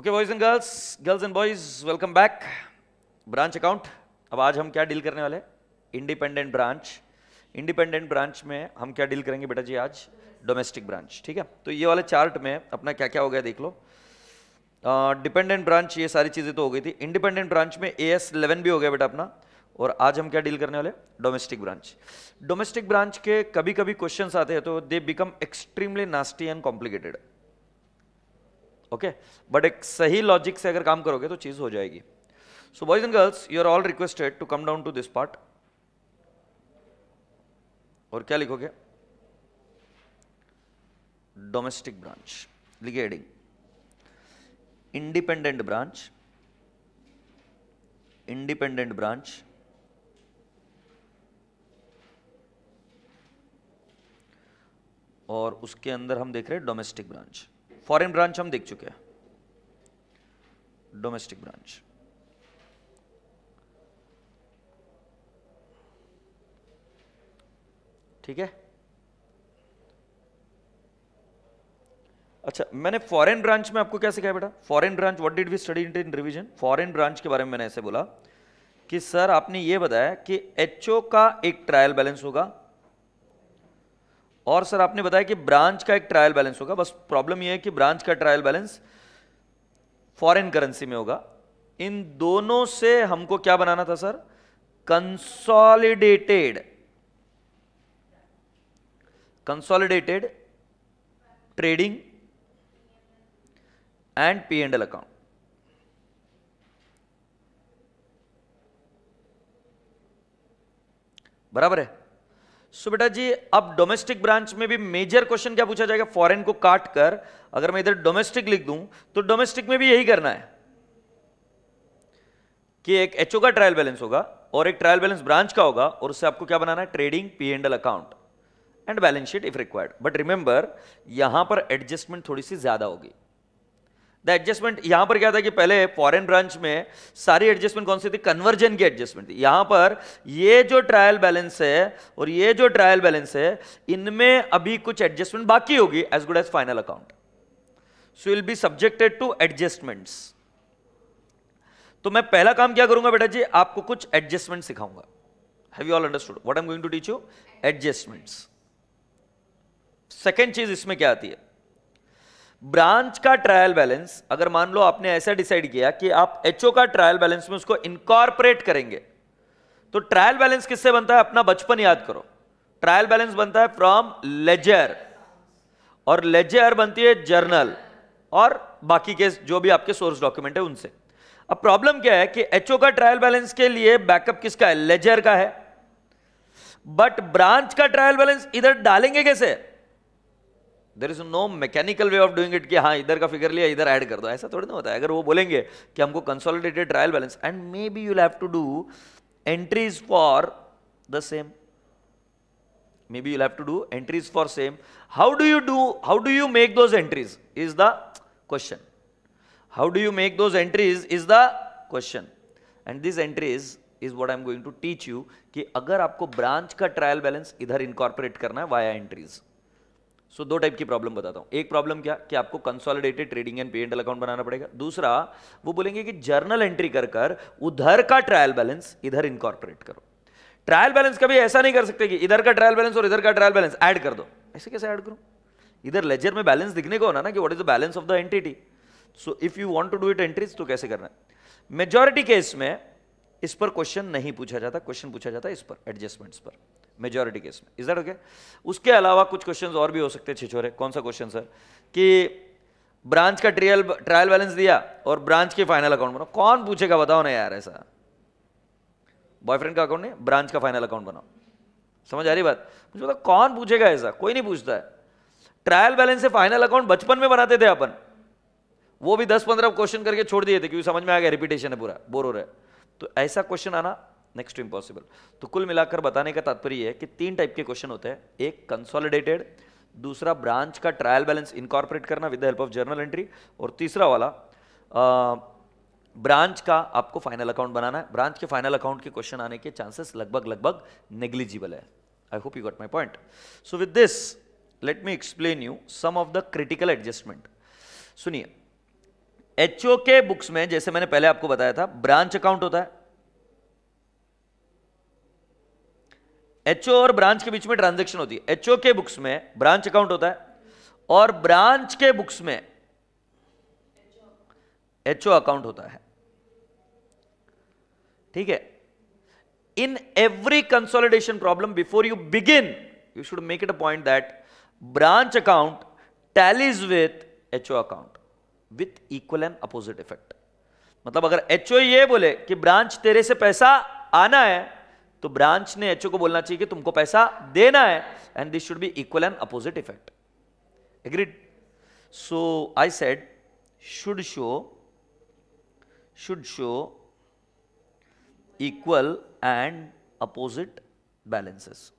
Okay boys and girls girls and boys welcome back branch account अब आज हम क्या डील करने वाले इंडिपेंडेंट ब्रांच इंडिपेंडेंट ब्रांच में हम क्या डील करेंगे बेटा जी आज डोमेस्टिक ब्रांच ठीक है तो ये वाले चार्ट में अपना क्या क्या हो गया देख लो डिपेंडेंट uh, ब्रांच ये सारी चीज़ें तो हो गई थी इंडिपेंडेंट ब्रांच में ए एस इलेवन भी हो गया बेटा अपना और आज हम क्या डील करने वाले डोमेस्टिक ब्रांच डोमेस्टिक ब्रांच के कभी कभी क्वेश्चन आते हैं तो they become extremely nasty and complicated okay but एक सही लॉजिक से अगर काम करोगे तो चीज़ हो जाएगी so boys and girls you are all requested to come down to this part और क्या लिखोगे डोमेस्टिक ब्रांच लिखे heading independent branch independent branch और उसके अंदर हम देख रहे हैं डोमेस्टिक ब्रांच फॉरेन ब्रांच हम देख चुके हैं डोमेस्टिक ब्रांच ठीक है अच्छा मैंने फॉरेन ब्रांच में आपको क्या सिखाया बेटा foreign branch what did we study in revision foreign branch के बारे में मैंने ऐसे बोला कि सर आपने ये बताया कि एचओ का एक ट्रायल बैलेंस होगा और सर आपने बताया कि ब्रांच का एक ट्रायल बैलेंस होगा बस प्रॉब्लम यह है कि ब्रांच का ट्रायल बैलेंस फॉरेन करेंसी में होगा इन दोनों से हमको क्या बनाना था sir consolidated consolidated trading and P and L account बराबर है सो बेटा जी अब डोमेस्टिक ब्रांच में भी मेजर क्वेश्चन क्या पूछा जाएगा फॉरेन को काट कर अगर मैं इधर डोमेस्टिक लिख दूं तो डोमेस्टिक में भी यही करना है कि एक एचओ का ट्रायल बैलेंस होगा और एक ट्रायल बैलेंस ब्रांच का होगा और उससे आपको क्या बनाना है trading P and L account and balance sheet if required but remember यहां पर एडजस्टमेंट थोड़ी सी ज्यादा होगी द एडजस्टमेंट यहां पर क्या था कि पहले फॉरेन ब्रांच में सारी एडजस्टमेंट कौन सी थी कन्वर्जन की एडजस्टमेंट थी यहां पर ये जो ट्रायल बैलेंस है और ये जो ट्रायल बैलेंस है इनमें अभी कुछ एडजस्टमेंट बाकी होगी as good as final account so will be subjected to adjustments तो मैं पहला काम क्या करूंगा बेटा जी आपको कुछ एडजस्टमेंट सिखाऊंगा have you all understood what I am going to teach you adjustments second चीज इसमें क्या आती है ब्रांच का ट्रायल बैलेंस अगर मान लो आपने ऐसा डिसाइड किया कि आप एचओ का ट्रायल बैलेंस में उसको इनकॉर्पोरेट करेंगे तो ट्रायल बैलेंस किससे बनता है अपना बचपन याद करो ट्रायल बैलेंस बनता है फ्रॉम लेजर और लेजर बनती है जर्नल और बाकी के जो भी आपके सोर्स डॉक्यूमेंट है उनसे अब प्रॉब्लम क्या है कि एचओ का ट्रायल बैलेंस के लिए बैकअप किसका है लेजर का है बट ब्रांच का ट्रायल बैलेंस इधर डालेंगे कैसे there is no mechanical way of doing it कि हाँ इधर का फिगर लिया इधर ऐड कर दो ऐसा थोड़ी ना होता है अगर वो बोलेंगे कि हमको consolidated trial balance and may be you have to do entries for the same may be you have to do entries for same how do you do how do you make those entries is the question how do you make those entries is the question and this entries is what I am going to teach you कि अगर आपको branch का trial balance इधर incorporate करना है via entries सो दो type की problem बताता हूँ एक प्रॉब्लम क्या कि आपको कंसोलिडेटेड ट्रेडिंग एंड एंडल अकाउंट बनाना पड़ेगा दूसरा वो बोलेंगे कि जर्नल एंट्री कर कर उधर का ट्रायल बैलेंस इधर इनकॉर्पोरेट करो ट्रायल बैलेंस कभी ऐसा नहीं कर सकते कि इधर का ट्रायल बैलेंस और इधर का ट्रायल बैलेंस ऐड कर दो ऐसे कैसे ऐड करूँ इधर लेजर में बैलेंस दिखने को होना ना कि what is the balance of the entity so if you want to do it entries तो कैसे करना है मेजोरिटी केस में इस पर क्वेश्चन नहीं पूछा जाता क्वेश्चन पूछा जाता है इस पर एडजस्टमेंट्स पर मेजोरिटी केस में इज दैट ओके उसके अलावा कुछ क्वेश्चंस और भी हो सकते हैं छिछोरे कौन सा क्वेश्चन सर कि ब्रांच का ट्रियल ट्रायल बैलेंस दिया और ब्रांच के फाइनल अकाउंट बनाओ कौन पूछेगा बताओ ना यार ऐसा बॉयफ्रेंड का अकाउंट नहीं ब्रांच का फाइनल अकाउंट बनाओ समझ आ रही बात मुझे बताओ कौन पूछेगा ऐसा कोई नहीं पूछता है ट्रायल बैलेंस से फाइनल अकाउंट बचपन में बनाते थे अपन वो भी दस पंद्रह क्वेश्चन करके छोड़ दिए थे क्योंकि समझ में आ गया रिपीटेशन है पूरा बोर हो रहा है तो ऐसा क्वेश्चन आना नेक्स्ट इम्पॉसिबल तो कुल मिलाकर बताने का तात्पर्य है कि तीन टाइप के क्वेश्चन होते हैं एक कंसोलिडेटेड दूसरा ब्रांच का ट्रायल बैलेंस इनकॉर्पोरेट करना with the help of journal entry और तीसरा वाला आ, ब्रांच का आपको फाइनल अकाउंट बनाना है ब्रांच के फाइनल अकाउंट के क्वेश्चन आने के चांसेस लगभग लगभग नेग्लिजिबल है I hope you got my point so with this let me explain you some of the critical adjustment सुनिए एचओ के बुक्स में जैसे मैंने पहले आपको बताया था ब्रांच अकाउंट होता है एचओ और ब्रांच के बीच में ट्रांजेक्शन होती है एचओ के बुक्स में ब्रांच अकाउंट होता है और ब्रांच के बुक्स में एचओ अकाउंट होता है ठीक है in every consolidation problem before you begin you should make it a point that branch account tallies with HO account with equal and opposite effect मतलब अगर एच e ये बोले कि ब्रांच तेरे से पैसा आना है तो ब्रांच ने एच e को बोलना चाहिए कि तुमको पैसा देना है and this should be equal and opposite effect agreed so I said should show should show equal and opposite balances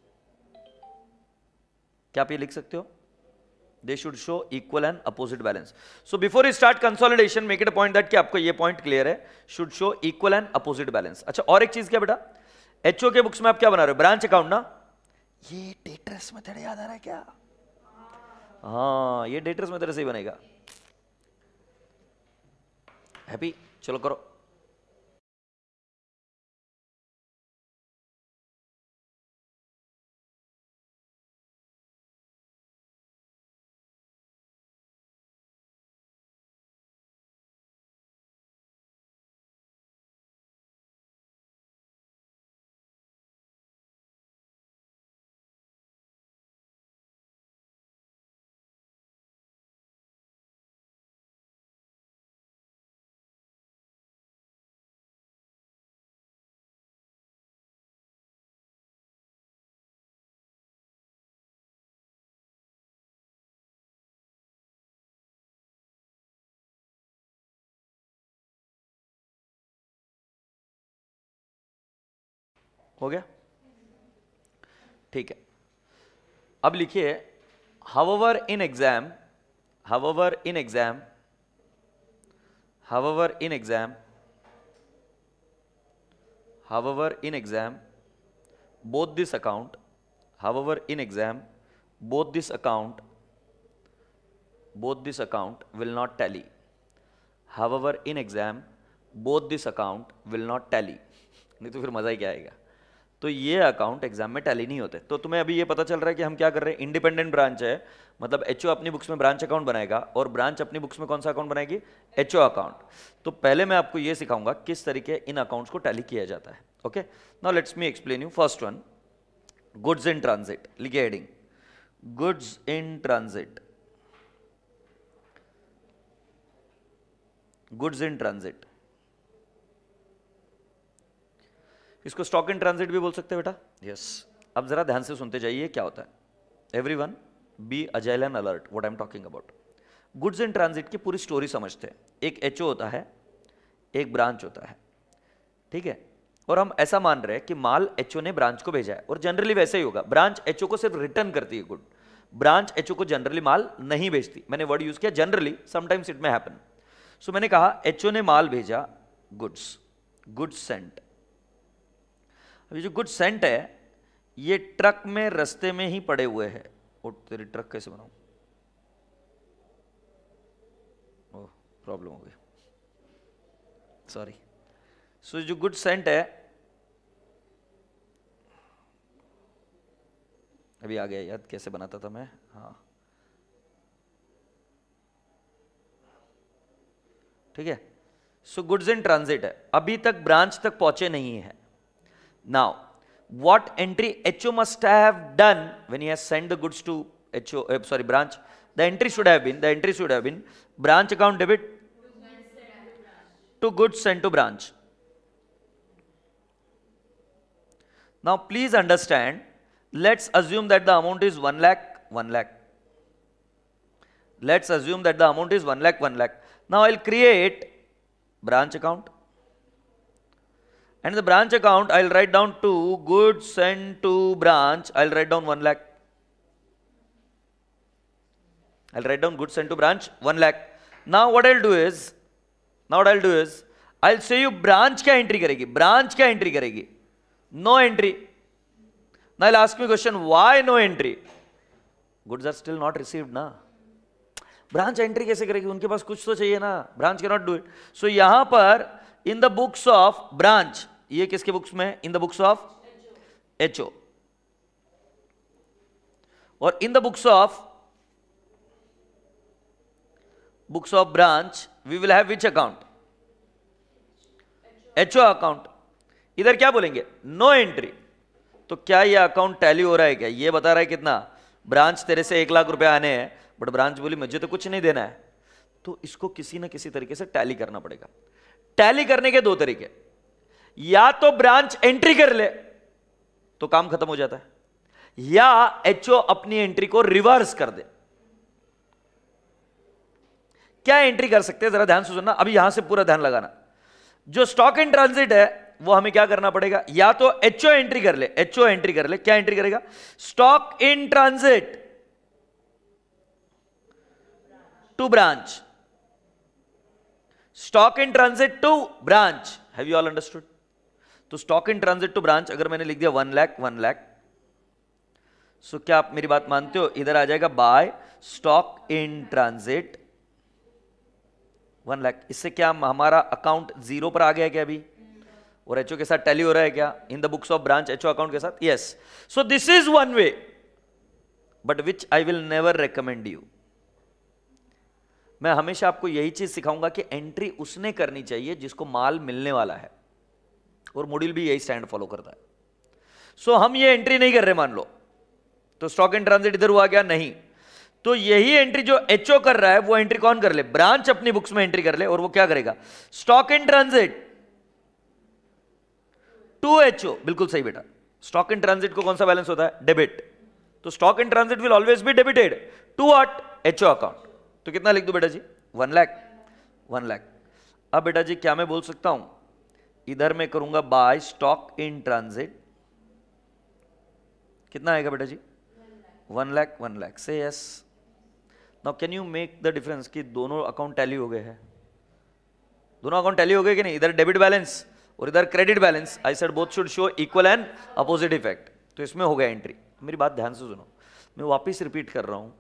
क्या आप ये लिख सकते हो they should show equal and opposite balance. So before you start consolidation, make it a point that कि आपको ये point clear है should show equal and opposite balance. अच्छा और एक चीज क्या बेटा एच के बुक्स में आप क्या बना रहे हो ब्रांच अकाउंट ना ये डेटर्स मेथड याद आ रहा है क्या हाँ ये डेटर्स मेथड से ही बनेगा हैप्पी चलो करो हो गया ठीक है अब लिखिए हवावर in exam how however in exam how however in exam how however in exam both this account however in exam both this account both this account will not tally however in exam both this account will not tally नहीं तो फिर मजा ही क्या आएगा तो ये account exam में tally नहीं होते तो तुम्हें अभी ये पता चल रहा है कि हम क्या कर रहे हैं इंडिपेंडेंट ब्रांच है मतलब एच अपनी बुक्स में ब्रांच अकाउंट बनाएगा और ब्रांच अपनी बुक्स में कौन सा अकाउंट बनाएगी एच अकाउंट तो पहले मैं आपको ये सिखाऊंगा किस तरीके इन अकाउंट्स को टैली किया जाता है okay now let's me explain you first one goods in transit लिखिए heading goods in transit goods in transit इसको स्टॉक इन ट्रांजिट भी बोल सकते हैं बेटा यस अब जरा ध्यान से सुनते जाइए क्या होता है every one be agile and alert what I am talking about goods in transit की पूरी स्टोरी समझते हैं एक एच होता है एक ब्रांच होता है ठीक है और हम ऐसा मान रहे हैं कि माल एच ने ब्रांच को भेजा है और जनरली वैसे ही होगा ब्रांच एच को सिर्फ रिटर्न करती है गुड ब्रांच एच को जनरली माल नहीं भेजती मैंने वर्ड यूज किया generally sometimes it may happen so मैंने कहा एच ने माल भेजा गुड्स गुड्स सेंट अब ये जो गुड सेंट है ये ट्रक में रस्ते में ही पड़े हुए है और तेरे ट्रक कैसे बनाऊ प्रॉब्लम हो गई सॉरी सो जो गुड सेंट है अभी आ गया याद कैसे बनाता था मैं हाँ ठीक है सो गुड्स इन ट्रांजिट है अभी तक ब्रांच तक पहुंचे नहीं है Now, what entry HO must have done when he has sent the goods to HO, uh, eh, sorry, branch? The entry should have been, the entry should have been branch account debit to goods sent to branch. Now, please understand, let's assume that the amount is 1 lakh, 1 lakh. Let's assume that the amount is 1 lakh, 1 lakh. Now, I'll create branch account. and the branch account I'll write down to goods sent to branch I'll write down 1 lakh I'll write down goods sent to branch 1 lakh now what I'll do is now what I'll do is I'll say you branch क्या entry karegi branch क्या entry karegi no entry now I'll ask me question why no entry goods are still not received na branch entry कैसे करेगी उनके पास कुछ तो चाहिए ना branch के नॉट डू इट सो यहां पर in the books of branch ये किसके बुक्स में in the books of H O और in the books of books of branch we will have which account HO account इधर क्या बोलेंगे नो एंट्री तो क्या ये अकाउंट टैली हो रहा है क्या ये बता रहा है कितना ब्रांच तेरे से एक लाख रुपए आने हैं बट ब्रांच बोली मुझे तो कुछ नहीं देना है तो इसको किसी ना किसी तरीके से टैली करना पड़ेगा टैली करने के दो तरीके या तो ब्रांच एंट्री कर ले तो काम खत्म हो जाता है या एचओ अपनी एंट्री को रिवर्स कर दे क्या एंट्री कर सकते हैं जरा ध्यान से सुनना अभी यहां से पूरा ध्यान लगाना जो स्टॉक इन ट्रांजिट है वो हमें क्या करना पड़ेगा या तो एचओ एंट्री कर ले एचओ एंट्री कर ले क्या एंट्री करेगा stock in transit to branch stock in transit to branch have you all understood तो stock in transit to branch अगर मैंने लिख दिया one lakh one lakh so क्या आप मेरी बात मानते हो इधर आ जाएगा by stock in transit one lakh इससे क्या हमारा अकाउंट जीरो पर आ गया क्या अभी और एचओ के साथ टैली हो रहा है क्या in the books of branch HO account के साथ yes so this is one way but which I will never recommend you मैं हमेशा आपको यही चीज़ सिखाऊंगा कि एंट्री उसने करनी चाहिए जिसको माल मिलने वाला है और मॉड्यूल भी यही स्टैंड फॉलो करता है सो so, हम ये एंट्री नहीं कर रहे मान लो तो स्टॉक एंड ट्रांजिट इधर हुआ गया नहीं तो यही एंट्री जो एचओ कर रहा है वो एंट्री कौन कर ले ब्रांच अपनी बुक्स में एंट्री कर ले और वो क्या करेगा stock and transit to HO बिल्कुल सही बेटा स्टॉक एंड ट्रांजिट को कौन सा बैलेंस होता है डेबिट तो stock and transit will always be debited to what HO account तो कितना लिख दो बेटा जी वन लैख वन लैख अब बेटा जी क्या मैं बोल सकता हूं इधर मैं करूंगा बाय स्टॉक इन ट्रांजिट कितना आएगा बेटा जी वन लैख वन लैख से yes now can you make the difference कि दोनों अकाउंट टैली हो गए हैं दोनों अकाउंट टैली हो गए कि नहीं इधर डेबिट बैलेंस और इधर credit balance I said both should show equal and opposite effect तो इसमें हो गया एंट्री मेरी बात ध्यान से सुनो मैं वापस रिपीट कर रहा हूं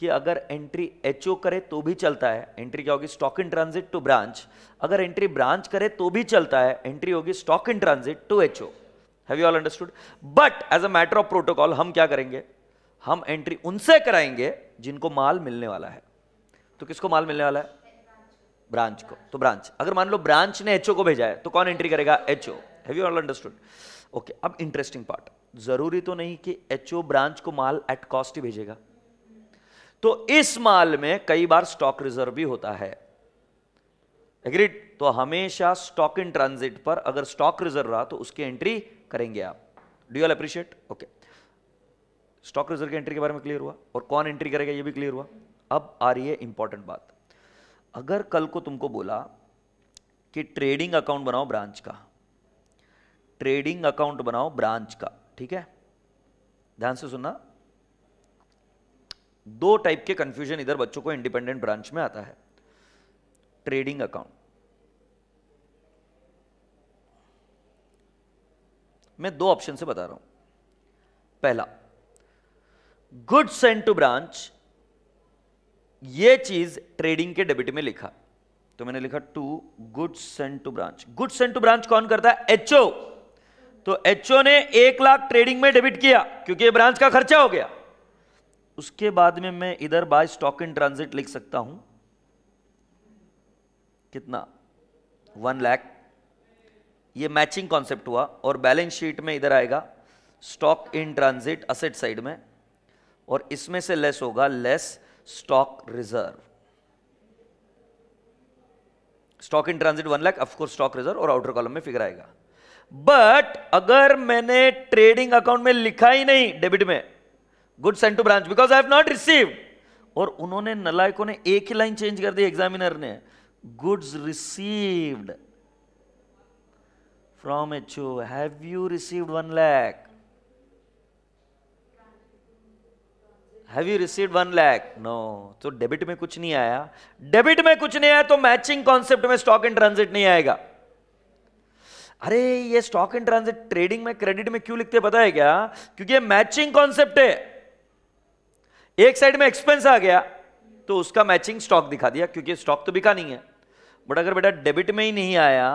कि अगर एंट्री एच करे तो भी चलता है एंट्री क्या होगी stock in transit to branch अगर एंट्री ब्रांच करे तो भी चलता है एंट्री होगी stock in transit to H have you all understood but as a matter of protocol हम क्या करेंगे हम एंट्री उनसे कराएंगे जिनको माल मिलने वाला है तो किसको माल मिलने वाला है ब्रांच को तो ब्रांच अगर मान लो ब्रांच ने एचओ को भेजा है तो कौन एंट्री करेगा HO have you all understood okay अब इंटरेस्टिंग पार्ट जरूरी तो नहीं कि एचओ ब्रांच को माल एट कॉस्ट ही भेजेगा तो इस माल में कई बार स्टॉक रिजर्व भी होता है एग्रीड तो हमेशा स्टॉक इन ट्रांजिट पर अगर स्टॉक रिजर्व रहा तो उसकी एंट्री करेंगे आप do you'll appreciate okay stock reserve की एंट्री के बारे में क्लियर हुआ और कौन एंट्री करेगा ये भी क्लियर हुआ अब आ रही है इंपॉर्टेंट बात अगर कल को तुमको बोला कि ट्रेडिंग अकाउंट बनाओ ब्रांच का ट्रेडिंग अकाउंट बनाओ ब्रांच का ठीक है ध्यान से सुनना दो टाइप के कंफ्यूजन इधर बच्चों को इंडिपेंडेंट ब्रांच में आता है ट्रेडिंग अकाउंट मैं दो ऑप्शन से बता रहा हूं पहला गुड सेंड टू ब्रांच ये चीज ट्रेडिंग के डेबिट में लिखा तो मैंने लिखा to good send to branch good send to branch कौन करता है एचओ तो एचओ ने एक लाख ट्रेडिंग में डेबिट किया क्योंकि ये ब्रांच का खर्चा हो गया उसके बाद में मैं इधर बाय स्टॉक इन ट्रांजिट लिख सकता हूं कितना वन लैख ये मैचिंग कॉन्सेप्ट हुआ और बैलेंस शीट में इधर आएगा stock in transit asset side में और इसमें से लेस होगा less stock reserve stock in transit one lakh of course stock reserve और आउटर कॉलम में फिगर आएगा बट अगर मैंने ट्रेडिंग अकाउंट में लिखा ही नहीं डेबिट में good sent to branch because I have not receive और उन्होंने नलायकों ने एक ही लाइन चेंज कर दी एग्जामिनर ने goods received from H you have you received one lakh have you receive one lakh no तो डेबिट में कुछ नहीं आया डेबिट में कुछ नहीं आया तो मैचिंग कॉन्सेप्ट में स्टॉक एंड ट्रांजिट नहीं आएगा अरे ये स्टॉक एंड ट्रांजिट ट्रेडिंग में क्रेडिट में क्यों लिखते पता है क्या क्योंकि ये मैचिंग कॉन्सेप्ट है एक साइड में एक्सपेंस आ गया तो उसका मैचिंग स्टॉक दिखा दिया क्योंकि स्टॉक तो बिका नहीं है बट अगर बेटा डेबिट में ही नहीं आया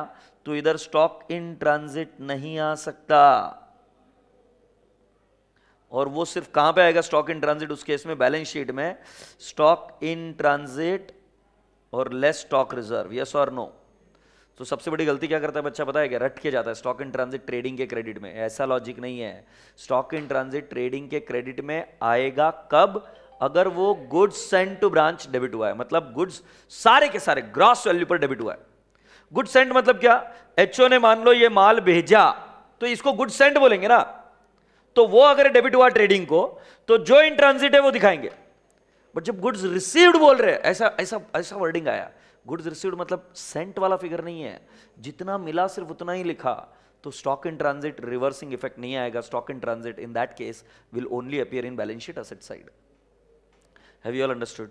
तो इधर स्टॉक इन ट्रांजिट नहीं आ सकता और वो सिर्फ कहां पे आएगा स्टॉक इन ट्रांजिट उस केस में बैलेंस शीट में स्टॉक इन ट्रांजिट और लेस स्टॉक रिजर्व यस और नो तो सबसे बड़ी गलती क्या करता है बच्चा पता है क्या रट के जाता है स्टॉक इन ट्रांजिट ट्रेडिंग के क्रेडिट में ऐसा लॉजिक नहीं है स्टॉक इन ट्रांजिट ट्रेडिंग के क्रेडिट में आएगा कब अगर वो goods send to branch debit हुआ है मतलब गुड्स सारे के सारे ग्रॉस वैल्यू पर डेबिट हुआ है गुड सेंड मतलब क्या एच ने मान लो ये माल भेजा तो इसको गुड सेंड बोलेंगे ना तो वो अगर डेबिट हुआ ट्रेडिंग को तो जो इन ट्रांजिट है वो दिखाएंगे बट जब गुड्स रिसीव्ड बोल रहे ऐसा ऐसा ऐसा वर्डिंग आया गुड्स रिसीव्ड मतलब सेंट वाला फिगर नहीं है जितना मिला सिर्फ उतना ही लिखा तो stock in transit reversing effect नहीं आएगा stock in transit in that case will only appear in balance sheet asset side have you all understood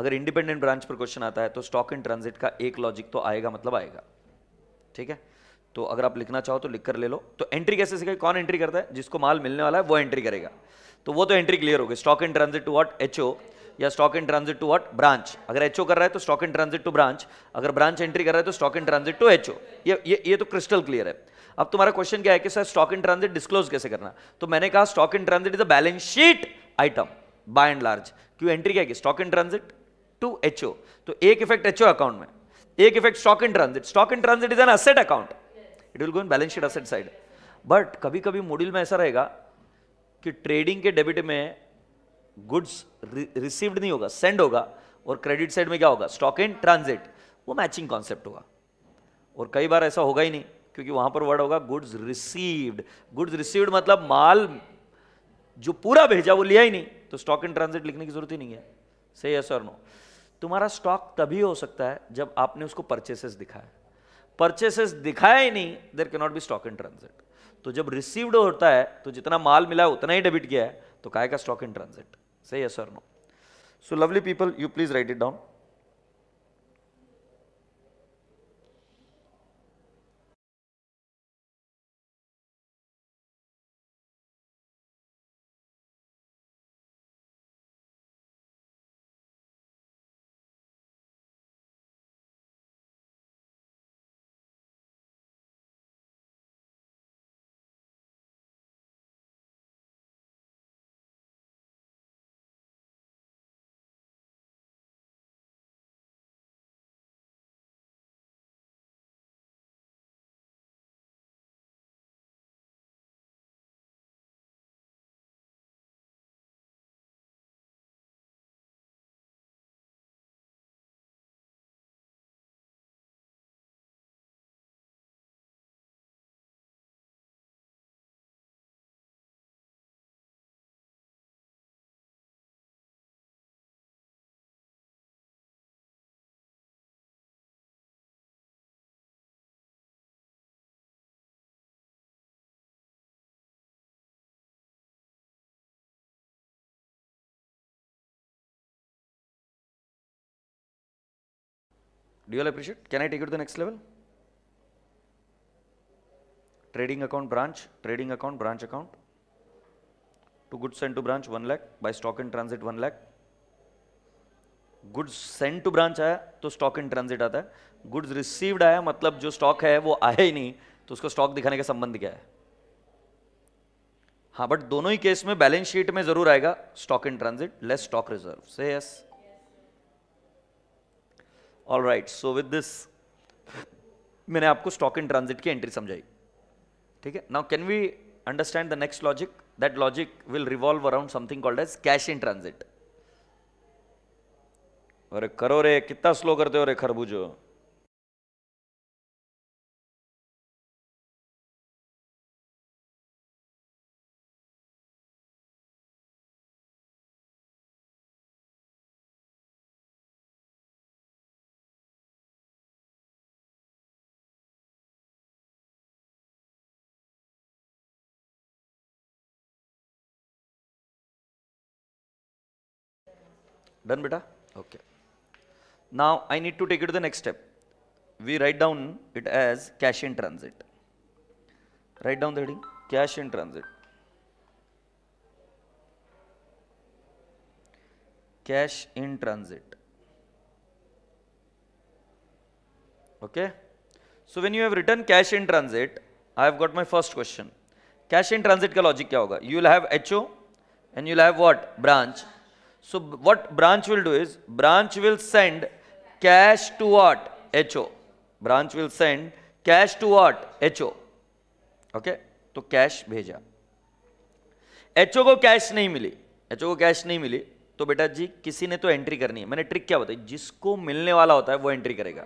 अगर इंडिपेंडेंट ब्रांच पर क्वेश्चन आता है तो स्टॉक इन ट्रांजिट का एक लॉजिक तो आएगा मतलब आएगा ठीक है तो अगर आप लिखना चाहो तो लिख कर ले लो तो एंट्री कैसे सीखे कौन एंट्री करता है जिसको माल मिलने वाला है वो एंट्री करेगा तो वो तो एंट्री क्लियर हो गई stock in transit to what H या stock in transit to what branch अगर एचओ कर रहा है तो stock in transit to branch अगर ब्रांच एंट्री कर रहा है तो stock in transit to HO ये ये ये तो क्रिस्टल क्लियर है अब तुम्हारा क्वेश्चन क्या है कि sir stock in transit disclose कैसे करना तो मैंने कहा stock in transit is a balance sheet item by and large क्यों एंट्री क्या है stock in transit to HO तो एक इफेक्ट एचओ अकाउंट में एक effect stock in transit stock in transit is an asset account it will go in balance sheet asset side but कभी कभी module में ऐसा रहेगा कि ट्रेडिंग के डेबिट में गुड्स रिसीव्ड नहीं होगा सेंड होगा और क्रेडिट साइड में क्या होगा स्टॉक इन ट्रांजिट वो मैचिंग कॉन्सेप्ट होगा और कई बार ऐसा होगा ही नहीं क्योंकि वहां पर वर्ड होगा गुड्स रिसीव्ड गुड्स रिसीव्ड मतलब माल जो पूरा भेजा वो लिया ही नहीं तो स्टॉक इन ट्रांजिट लिखने की जरूरत ही नहीं है सही है सर नो तुम्हारा स्टॉक तभी हो सकता है जब आपने उसको परचेसेस दिखाया परचेसेस दिखाया ही नहीं देर के not be stock in transit तो जब रिसीव्ड होता है तो जितना माल मिला है उतना ही डेबिट किया है तो काय का stock in transit Say yes or no. So lovely people, you please write it down. Do you all appreciate? Can I take you to the next level? Trading account branch, trading account branch account. To goods sent to branch 1 lakh, by stock in transit 1 lakh. Goods send to branch आया तो stock in transit आता है goods received आया मतलब जो stock है वो आया ही नहीं तो उसको स्टॉक दिखाने का संबंध क्या है हाँ बट दोनों ही केस में बैलेंस शीट में जरूर आएगा stock in transit less stock reserve से yes yes. All right so with this मैंने आपको स्टॉक इन ट्रांजिट की एंट्री समझाई ठीक है now can we understand the next logic that logic will revolve around something called as cash in transit अरे करो रे कितना स्लो करते हो रे खरबूजो Done, beta? Okay. Now, I need to take it to the next step. We write down it as cash in transit. Write down the heading, cash in transit. Cash in transit. Okay. So, when you have written cash in transit, I have got my first question. Cash in transit का logic क्या होगा? You will have HO and you will have what? Branch. So what branch will do is branch will send cash to what? HO. Branch will send cash to what? HO. Okay? तो cash भेजा HO को cash नहीं मिली HO को cash नहीं मिली तो बेटा जी किसी ने तो एंट्री करनी है मैंने ट्रिक क्या बताई जिसको मिलने वाला होता है वो एंट्री करेगा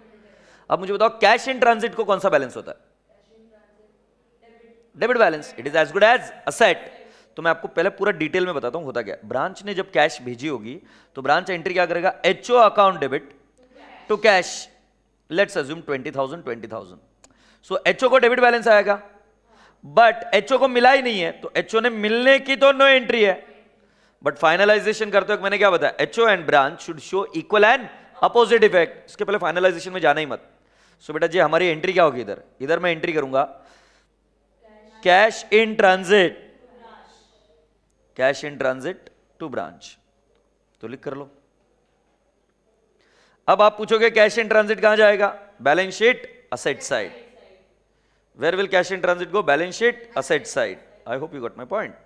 अब मुझे बताओ कैश इन ट्रांजिट को कौन सा बैलेंस होता है debit balance it is as good as asset तो मैं आपको पहले पूरा डिटेल में बताता हूँ होता क्या ब्रांच ने जब कैश भेजी होगी तो ब्रांच एंट्री क्या करेगा H account debit to cash let's assume twenty thousand twenty thousand so H को डेबिट बैलेंस आएगा बट एच को मिला ही नहीं है तो एच ने मिलने की तो नो एंट्री है बट फाइनलाइजेशन करते वक्त मैंने क्या बताया H and branch should show equal and opposite effect इसके पहले फाइनलाइजेशन में जाना ही मत सो so, बेटा जी हमारी एंट्री क्या होगी इधर इधर मैं एंट्री करूंगा cash in transit cash in transit to branch तो लिख कर लो अब आप पूछोगे कैश इन ट्रांजिट कहां जाएगा balance sheet asset side where will cash in transit go balance sheet asset side I hope you got my point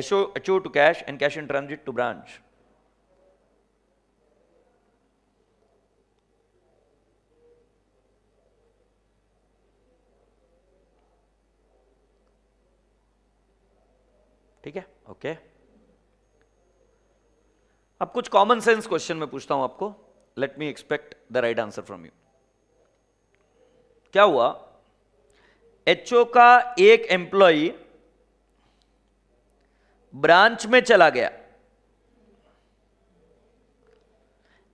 HO HO to cash and cash in transit to branch ठीक है okay अब कुछ common sense question में पूछता हूं आपको let me expect the right answer from you क्या हुआ एचओ का एक एम्प्लॉ ब्रांच में चला गया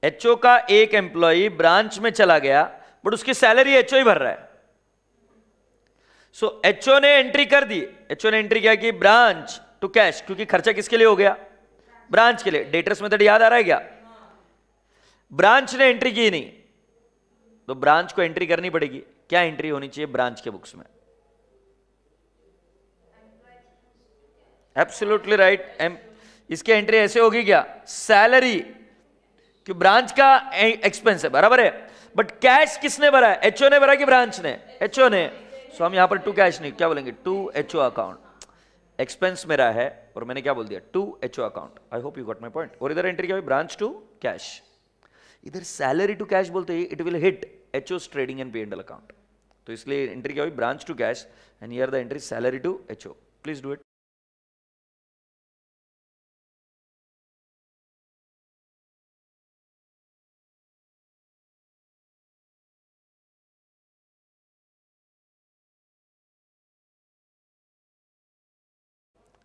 एचओ का एक एम्प्लॉय ब्रांच में चला गया बट उसकी सैलरी एचओ ही भर रहा है सो so, एचओ ने एंट्री कर दी एचओ ने एंट्री किया कि ब्रांच टू कैश क्योंकि खर्चा किसके लिए हो गया ब्रांच के लिए डेटर्स मेथड याद आ रहा है क्या ब्रांच ने एंट्री की नहीं तो ब्रांच को एंट्री करनी पड़ेगी क्या एंट्री होनी चाहिए ब्रांच के बुक्स में एब्सोल्युटली राइट एम इसकी एंट्री ऐसे होगी क्या सैलरी कि ब्रांच का एक्सपेंस है बराबर है बट कैश किसने भरा है एचओ ने भरा कि ब्रांच ने एचओ ने सो हम यहां पर टू कैश नहीं क्या बोलेंगे टू एचओ अकाउंट एक्सपेंस मेरा है और मैंने क्या बोल दिया to H O account I hope you got my point और इधर एंट्री क्या हुई ब्रांच टू कैश इधर सैलरी टू कैश बोलते ही it will hit H O's trading and P and L account तो इसलिए एंट्री क्या हुई branch to cash and you are the entry salary to H O please do it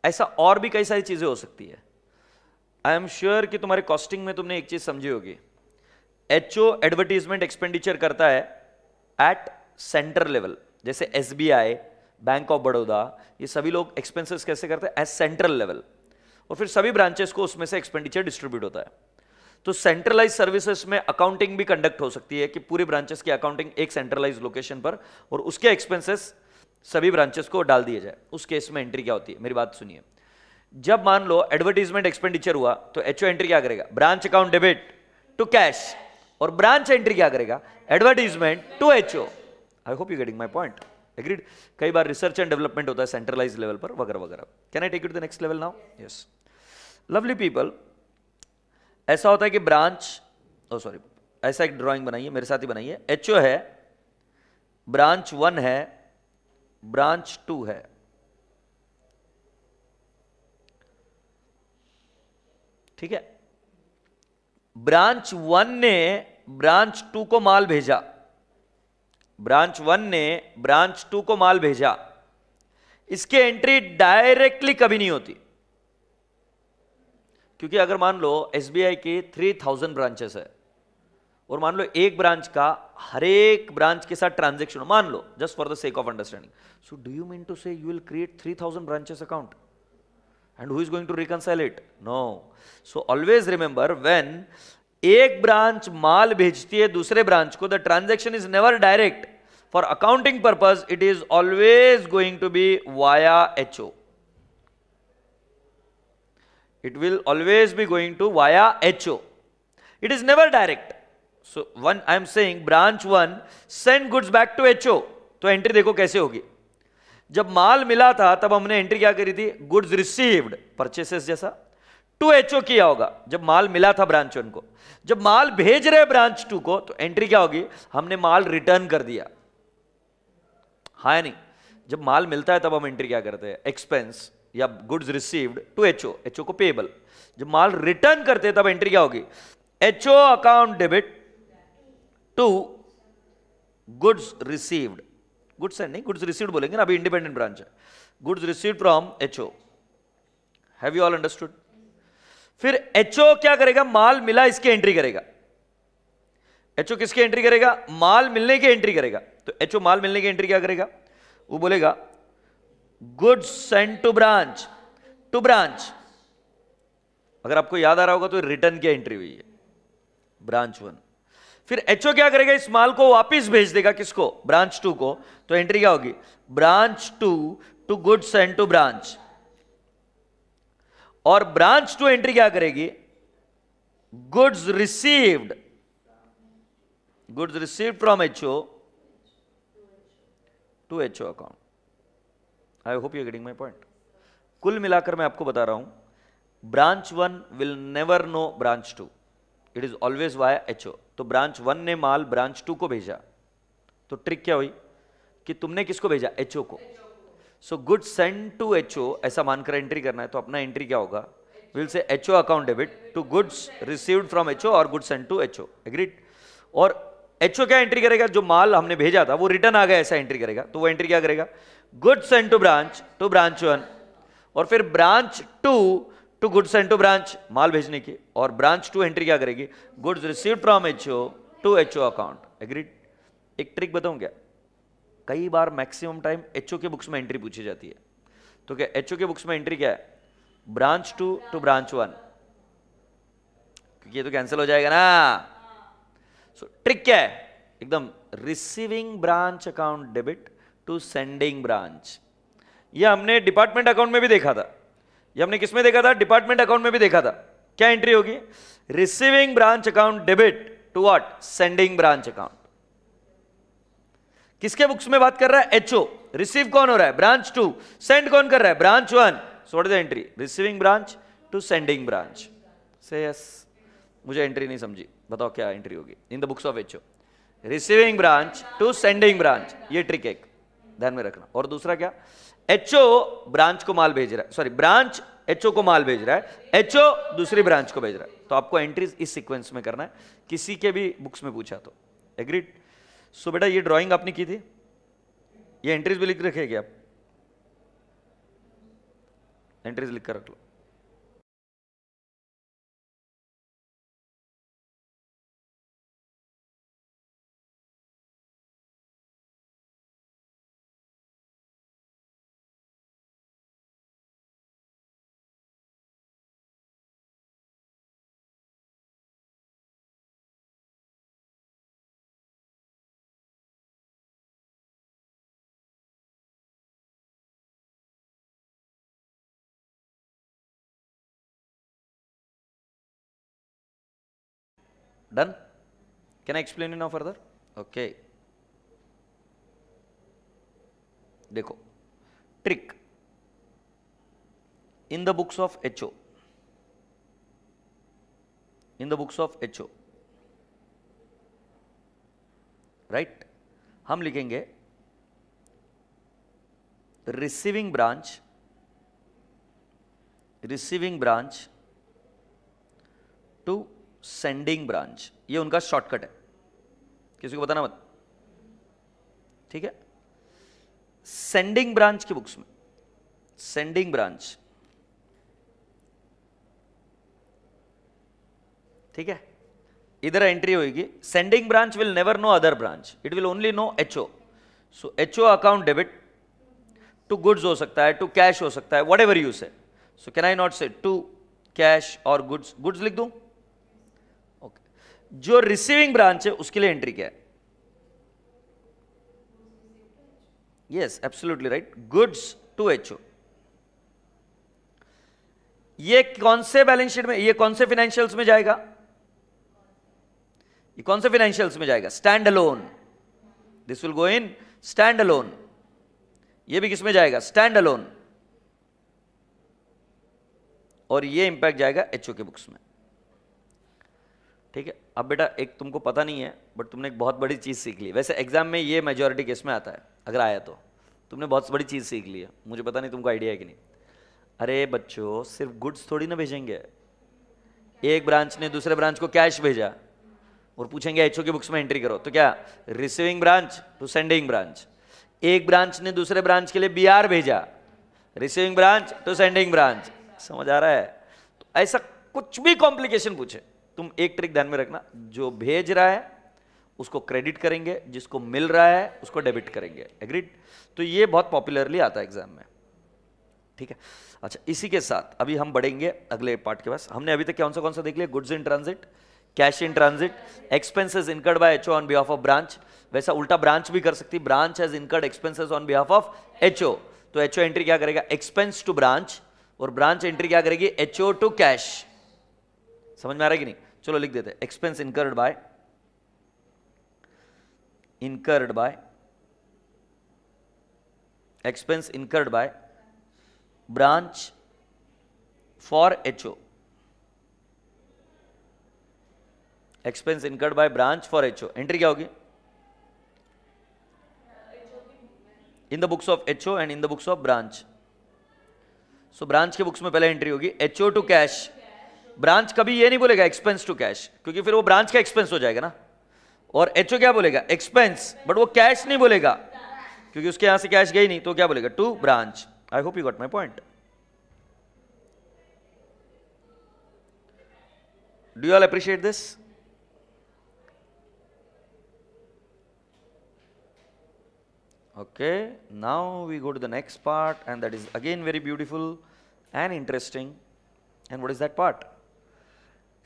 ऐसा और भी कई सारी चीज़ें हो सकती है आई एम श्योर कि तुम्हारे कॉस्टिंग में तुमने एक चीज़ समझी होगी एच ओ एडवर्टीजमेंट एक्सपेंडिचर करता है एट सेंटर लेवल जैसे S B I bank of Baroda ये सभी लोग एक्सपेंसेस कैसे करते हैं एट सेंट्रल लेवल और फिर सभी ब्रांचेस को उसमें से एक्सपेंडिचर डिस्ट्रीब्यूट होता है तो सेंट्रलाइज सर्विसेज में अकाउंटिंग भी कंडक्ट हो सकती है कि पूरे ब्रांचेस की अकाउंटिंग एक सेंट्रलाइज लोकेशन पर और उसके एक्सपेंसेस सभी ब्रांचेस को डाल दिया जाए उस केस में एंट्री क्या होती है मेरी बात सुनिए जब मान लो एडवर्टीजमेंट एक्सपेंडिचर हुआ तो एच एंट्री क्या करेगा branch account debit to cash और ब्रांच एंट्री क्या करेगा advertisement to H I hope you getting my point agreed कई बार रिसर्च एंड डेवलपमेंट होता है सेंट्रलाइज लेवल पर वगैरह वगैरह can I take to the next level now yes lovely people ऐसा होता है कि ब्रांच ओ सॉरी ऐसा एक ड्राइंग बनाइए मेरे साथ ही बनाइए एच है ब्रांच वन है ब्रांच टू है ठीक है ब्रांच वन ने ब्रांच टू को माल भेजा ब्रांच वन ने ब्रांच टू को माल भेजा इसकी एंट्री डायरेक्टली कभी नहीं होती क्योंकि अगर मान लो एसबीआई की थ्री थाउजेंड ब्रांचेस है और मान लो एक ब्रांच का हर एक ब्रांच के साथ ट्रांजेक्शन मान लो just for the sake of understanding so do you mean to say you will create three thousand branches account and who is going to reconcile it no so always remember when एक branch माल भेजती है दूसरे branch को the transaction is never direct for accounting purpose it is always going to be via H O it will always be going to via H O it is never direct so one I am saying branch one send goods back to H तो entry देखो कैसे होगी जब माल मिला था तब हमने entry क्या करी थी गुड्स रिसीव्ड परचेसेस जैसा टू एच किया होगा जब माल मिला था ब्रांच वन को जब माल भेज रहे ब्रांच टू को तो एंट्री क्या होगी हमने माल रिटर्न कर दिया हा नहीं जब माल मिलता है तब हम एंट्री क्या करते हैं एक्सपेंस या goods received to H O को पेबल जब माल रिटर्न करते हैं तब एंट्री क्या होगी H account debit to goods received goods and नहीं गुड्स रिसीव्ड बोलेंगे ना अभी इंडिपेंडेंट ब्रांच है goods received from O have you all understood फिर ओ क्या करेगा माल मिला इसकी एंट्री करेगा एच ओ किसकी एंट्री करेगा माल मिलने की एंट्री करेगा तो एच ओ माल मिलने की एंट्री क्या करेगा वो बोलेगा goods send to branch to branch अगर आपको याद आ रहा होगा तो रिटर्न की एंट्री हुई है ब्रांच वन फिर एचओ क्या करेगा इस माल को वापस भेज देगा किसको ब्रांच टू को तो एंट्री क्या होगी branch two to goods and to branch और ब्रांच टू एंट्री क्या करेगी goods received goods received from HO to HO account I hope you getting my point कुल मिलाकर मैं आपको बता रहा हूं branch one will never know branch two it is always via HO तो ब्रांच वन ने माल ब्रांच टू को भेजा तो ट्रिक क्या हुई कि तुमने किसको भेजा एचओ को so good send to HO ऐसा मानकर एंट्री करना है तो अपना एंट्री क्या होगा will say HO account debit to goods received from HO और good send to HO agreed और एचओ क्या एंट्री करेगा जो माल हमने भेजा था वो रिटर्न आ गया ऐसा एंट्री करेगा तो वो एंट्री क्या करेगा good send to branch to branch one और फिर branch two to goods and to branch माल भेजने की और ब्रांच टू एंट्री क्या करेगी goods receive from H O to H O account agreed एक ट्रिक बताऊँ क्या कई बार मैक्सिमम टाइम एच के बुक्स में एंट्री पूछी जाती है तो क्या एच ओ के बुक्स में एंट्री क्या है branch two to branch one क्योंकि ये तो कैंसिल हो जाएगा ना सो ट्रिक क्या है एकदम receiving branch account debit to sending branch ये हमने डिपार्टमेंट अकाउंट में भी देखा था ये हमने किसमें देखा था डिपार्टमेंट अकाउंट में भी देखा था क्या एंट्री होगी receiving branch account debit to what sending branch account किसके बुक्स में बात कर रहा है एचओ रिसीव कौन हो रहा है ब्रांच टू सेंड कौन कर रहा है branch one so the entry receiving branch to sending branch से यस मुझे एंट्री नहीं समझी बताओ क्या एंट्री होगी in the books of HO receiving branch to sending branch ये ट्रिक एक ध्यान में रखना और दूसरा क्या एचओ ब्रांच को माल भेज रहा है सॉरी ब्रांच एचओ को माल भेज रहा है एचओ दूसरी ब्रांच को भेज रहा है तो आपको एंट्रीज इस सीक्वेंस में करना है किसी के भी बुक्स में पूछा तो एग्रीड सो बेटा ये ड्राइंग आपने की थी ये एंट्रीज भी लिख रखेगी आप एंट्रीज लिख कर रख लो Done? Can I explain you now further? Okay. देखो trick in the books of H O in the books of H O right हम लिखेंगे receiving branch receiving branch to sending branch ये उनका शॉर्टकट है किसी को बताना मत ठीक है सेंडिंग ब्रांच की बुक्स में सेंडिंग ब्रांच ठीक है इधर एंट्री होगी sending branch will never know other branch it will only know HO so HO account debit to goods हो सकता है टू कैश हो सकता है what whatever you say so can I not say to cash और goods goods लिख दूं जो रिसीविंग ब्रांच है उसके लिए एंट्री क्या है yes absolutely right goods to H O ये कौन से बैलेंस शीट में ये कौन से फाइनेंशियल्स में जाएगा ये कौन से फाइनेंशियल्स में जाएगा stand alone this will go in stand alone ये भी किसमें जाएगा स्टैंड अलोन और ये इंपैक्ट जाएगा एचओ के बुक्स में ठीक है अब बेटा एक तुमको पता नहीं है बट तुमने एक बहुत बड़ी चीज़ सीख ली वैसे एग्जाम में ये मेजोरिटी केस में आता है अगर आया तो तुमने बहुत बड़ी चीज़ सीख ली है मुझे पता नहीं तुमको आइडिया है कि नहीं अरे बच्चों सिर्फ गुड्स थोड़ी ना भेजेंगे एक ब्रांच ने दूसरे ब्रांच को कैश भेजा और पूछेंगे एच की बुक्स में एंट्री करो तो क्या receiving branch to sending branch एक ब्रांच ने दूसरे ब्रांच के लिए बी भेजा receiving branch to sending branch समझ आ रहा है तो ऐसा कुछ भी कॉम्प्लिकेशन पूछे तुम एक ट्रिक ध्यान में रखना जो भेज रहा है उसको क्रेडिट करेंगे जिसको मिल रहा है उसको डेबिट करेंगे एग्रीड तो ये बहुत पॉपुलरली आता है एग्जाम में ठीक है अच्छा इसी के साथ अभी हम बढ़ेंगे अगले पार्ट के पास हमने अभी तक कौन सा कौन सा देख लिया goods in transit cash in transit expenses incurred by HO on behalf of branch वैसा उल्टा ब्रांच भी कर सकती branch has incurred expenses on behalf of HO तो एचओ एंट्री क्या करेगा एक्सपेंस टू ब्रांच और ब्रांच एंट्री क्या करेगी एचओ टू कैश समझ में आ रहा है कि नहीं चलो लिख देते expense incurred by incurred by expense incurred by branch for H O expense incurred by branch for H O entry क्या होगी in the books of H O and in the books of branch so branch के books में पहले entry होगी H O to cash branch कभी ये नहीं बोलेगा एक्सपेंस टू कैश क्योंकि फिर वो ब्रांच का एक्सपेंस हो जाएगा ना और ओ क्या बोलेगा एक्सपेंस बट वो कैश नहीं बोलेगा क्योंकि उसके यहां से कैश गई नहीं तो क्या बोलेगा to branch I hope you got my point do you all appreciate this okay now we go to the next part and that is again very beautiful and interesting and what is that part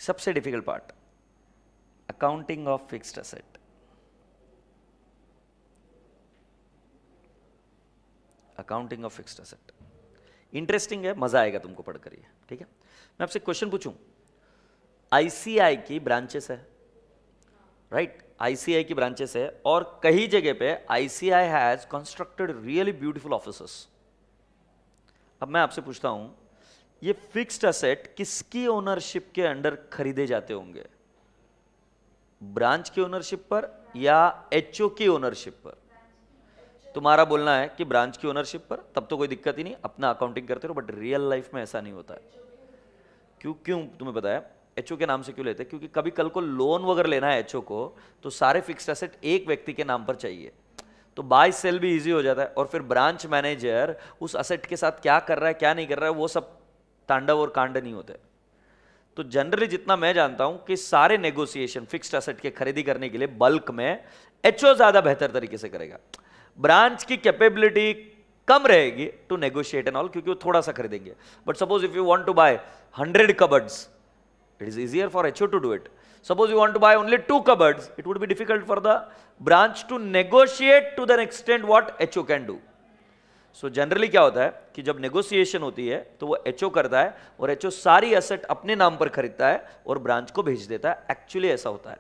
सबसे difficult part accounting of fixed asset accounting of fixed asset interesting है मजा आएगा तुमको पढ़कर ये ठीक है मैं आपसे क्वेश्चन पूछूं आईसीआई की ब्रांचेस है राइट आईसीआई की ब्रांचेस है और कई जगह पे ICI has constructed really beautiful officers अब मैं आपसे पूछता हूं ये फिक्स्ड असेट किसकी ओनरशिप के अंडर खरीदे जाते होंगे ब्रांच की ओनरशिप पर या एचओ की ओनरशिप पर तुम्हारा बोलना है कि ब्रांच की ओनरशिप पर तब तो कोई दिक्कत ही नहीं अपना अकाउंटिंग करते रहो बट रियल लाइफ में ऐसा नहीं होता है क्यों क्यों तुम्हें बताया एचओ के नाम से क्यों लेते हैं क्योंकि कभी कल को लोन वगैरह लेना है एचओ को तो सारे फिक्स्ड एसेट एक व्यक्ति के नाम पर चाहिए तो बाय सेल भी इजी हो जाता है और फिर ब्रांच मैनेजर उस असेट के साथ क्या कर रहा है क्या नहीं कर रहा है वो सब तांडव और कांड नहीं होते तो जनरली जितना मैं जानता हूं कि सारे नेगोशिएशन फिक्स्ड असेट के खरीदी करने के लिए बल्क में एच ज्यादा बेहतर तरीके से करेगा ब्रांच की कैपेबिलिटी कम रहेगी टू नेगोशिएट एंड ऑल क्योंकि वो थोड़ा सा खरीदेंगे but suppose if you want to buy hundred cupboards it is easier for HO to do it suppose you want to buy only two cupboards it would be difficult for the branch to negotiate to the extend what HO can do so so generally क्या होता है कि जब negotiation होती है तो वो HO करता है और एचओ सारी एसेट अपने नाम पर खरीदता है और ब्रांच को भेज देता है एक्चुअली ऐसा होता है